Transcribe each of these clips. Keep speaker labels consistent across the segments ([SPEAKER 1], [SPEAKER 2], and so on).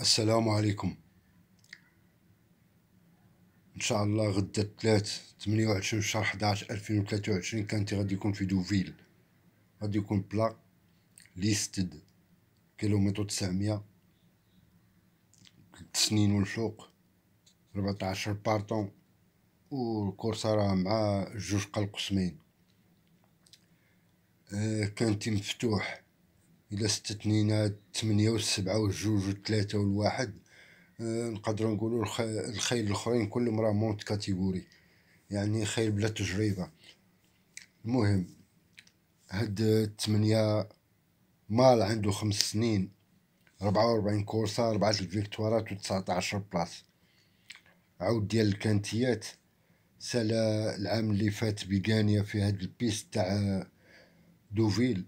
[SPEAKER 1] السلام عليكم ان شاء الله غدا الثلاث 28 شهر 11 2023 كانت غادي يكون في دوفيل غادي يكون بلاك ليستد كيلومتر 900 سنين والفوق 14 بارطون والكورسه راه مع جوج قلق قسمين آه، كان تيم مفتوح الى استثنينا ثمانية والسبعة والجوج والثلاثة والواحد أه نقدروا نقولوا الخيل الاخرين كلهم راه مونت كاتيجوري يعني خيل بلا تجربة المهم هاد الثمانية مال عنده خمس سنين ربعة وربعين كورسة ربعة الفيكتوارات وتسعة عشر بلاص عود ديال الكانتيات سالا العام اللي فات بيجانيا في هاد البيست تاع آه، دوفيل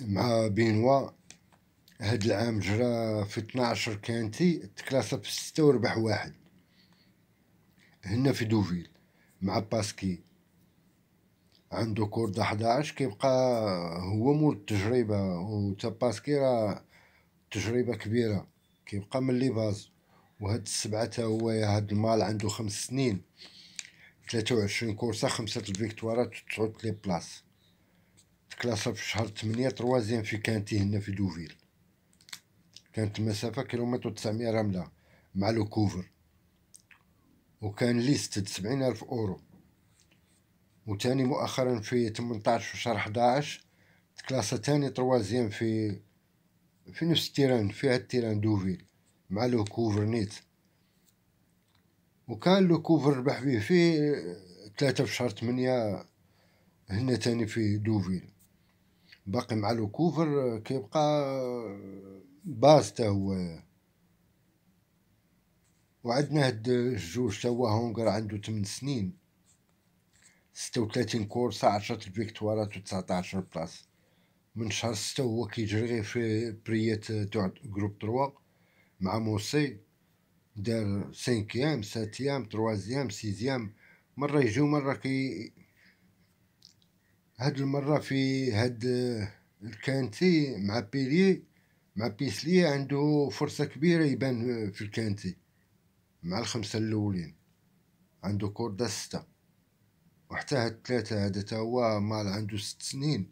[SPEAKER 1] مع بينوا هاد العام جرى في 12 كانتي تكلاصا في ستة وربح واحد هنا في دوفيل مع باسكي عنده كوردا 11 كيبقى هو مول التجربة و تا باسكي راه تجربة كبيرة كيبقى من لي باز وهاد السبعة تا هو هاد المال عنده خمس سنين تلاتة وعشرين كورسة خمسة الفيكتوارات و تسعود لي بلاص تكلاصا في شهر تمنية تروازيام في كانتي هنا في دوفيل كانت المسافه كيلومتر تسعمية رمله مع لوكوفر وكان ليست سبعين ألف أورو وتاني مؤخرا في 18 في شهر حداعش تكلاصا تاني تروازيام في في نفس التيران فيها التيران دوفيل مع لوكوفر نيت وكان لو كوفر ربح فيه في ثلاثة في شهر تمنية هنا تاني في دوفيل باقي مع لو كوفر آه، كيبقى آه، باز تا هو وعندنا هاد الجوج تا هو هونغر عنده 8 سنين 36 كورس 10 فيكتوارات و 19 بلاص من شهر 6 هو كيجري غير في بريات آه، تاع جروب 3 مع موسي دار 5 ساتيام 3 سيزيام مره يجيو مره كي هاد المرة في هاد آه، الكانتي مع بيلي مع بيسلي عنده فرصة كبيرة يبان في الكانتي مع الخمسة الأولين عنده كوردة ستة وحتى هاد الثلاثة هادا تا هو مال عنده ست سنين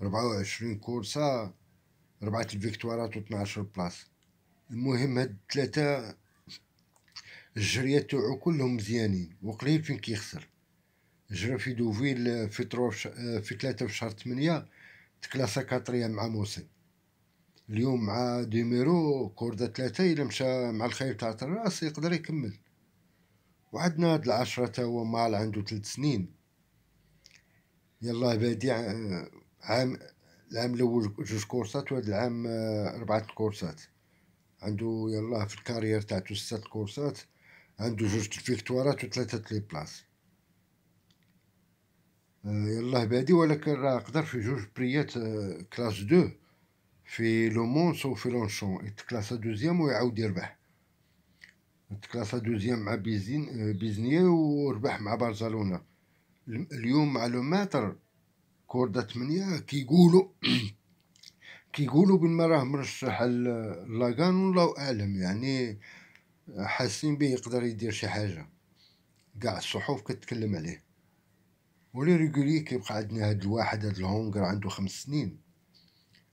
[SPEAKER 1] ربعة وعشرين كورسة ربعة الفيكتوارات و عشر بلاص المهم هاد الثلاثة الجريات تاعو كلهم مزيانين وقليل فين كيخسر جرى في دوفيل آه، في طروف آه، في ثلاثة في شهر ثمانية تكلاسا كاتريا مع موسي اليوم مع ديميرو كوردة ثلاثة إلا مشى مع الخير تاع الراس يقدر يكمل وعندنا هاد العشرة تا هو مال عنده ثلاث سنين يلا بادي آه، عام العام الأول جوج كورسات وهاد العام أربعة كورسات عنده يلا في الكارير تاعتو ستة كورسات عنده جوج الفيكتوارات وثلاثة لي بلاص آه، يلاه بادي ولكن راه قدر في جوج بريات آه، كلاس دو في لو مونس وفي لونشون يتكلاسا دوزيام ويعاود يربح تكلاسا دوزيام مع بيزين آه، بيزنيي وربح مع برشلونه اليوم مع لو ماتر كوردة 8 كيقولوا كيقولوا بما راه مرشح و الله اعلم يعني حاسين به يقدر يدير شي حاجه كاع الصحف كتكلم عليه ولي ريغولي كيبقى عندنا هاد الواحد هاد الهونغر عنده خمس سنين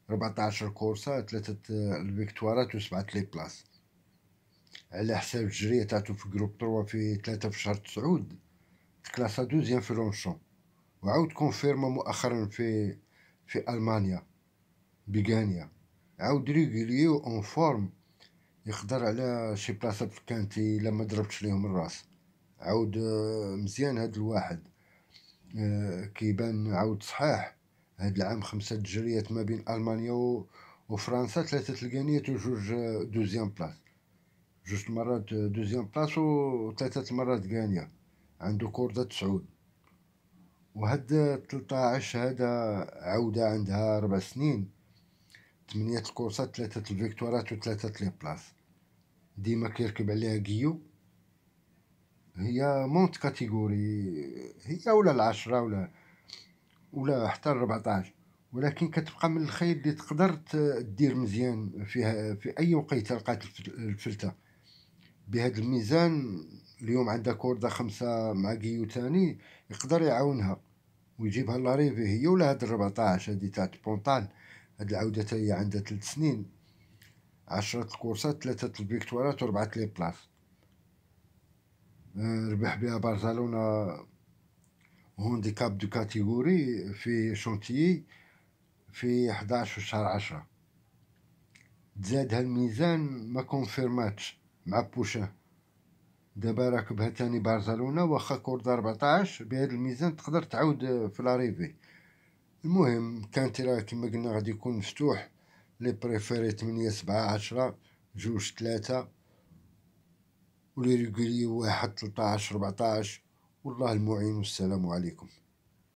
[SPEAKER 1] 14 كورسة ثلاثة الفيكتوارات وسبعة لي بلاص على حساب الجرية تاعتو في جروب 3 في تلاتة في شهر تسعود تكلاسا دوزيام في لونشون وعاود كونفيرما مؤخرا في في ألمانيا بيغانيا عاود ريغولي اون فورم يقدر على شي بلاصة في الكانتي لا ما ضربتش ليهم الراس عاود آه، مزيان هاد الواحد آه، كيبان عاود صحاح هاد العام خمسة تجريات ما بين المانيا وفرنسا ثلاثة الكانيات وجوج آه، دوزيام بلاص جوج مرات آه، دوزيام بلاص وثلاثة مرات قانية عنده كوردة تسعود وهاد تلتاعش هادا عودة عندها ربع سنين ثمانية الكورسات ثلاثة الفيكتورات وثلاثة لي بلاص ديما كيركب عليها كيو هي مونت كاتيجوري هي ولا العشرة ولا ولا حتى الربعطاش ولكن كتبقى من الخير اللي تقدر تدير مزيان فيها في اي وقيته لقات الفلته بهذا الميزان اليوم عندها كوردا خمسة مع تاني يقدر يعاونها ويجيبها لاريفي هي ولا هاد الربعطاش هادي تاع بونطال هاد العودة تاعي عندها ثلاث سنين عشرة الكورسات ثلاثة الفيكتوارات وربعة لي بلاص ربح بها برشلونه هونديكاب دو كاتيغوري في شونتيي في 11 شهر 10 تزاد هالميزان ما كونفيرماتش مع بوشا دابا راكبها تاني بارزالونا واخا كوردا 14 بهذا الميزان تقدر تعاود في لاريفي المهم كانت راه كما قلنا غادي يكون مفتوح لي بريفيري 8 7 10 جوج 3 والإيريغولي واحد 13 14 والله المعين والسلام عليكم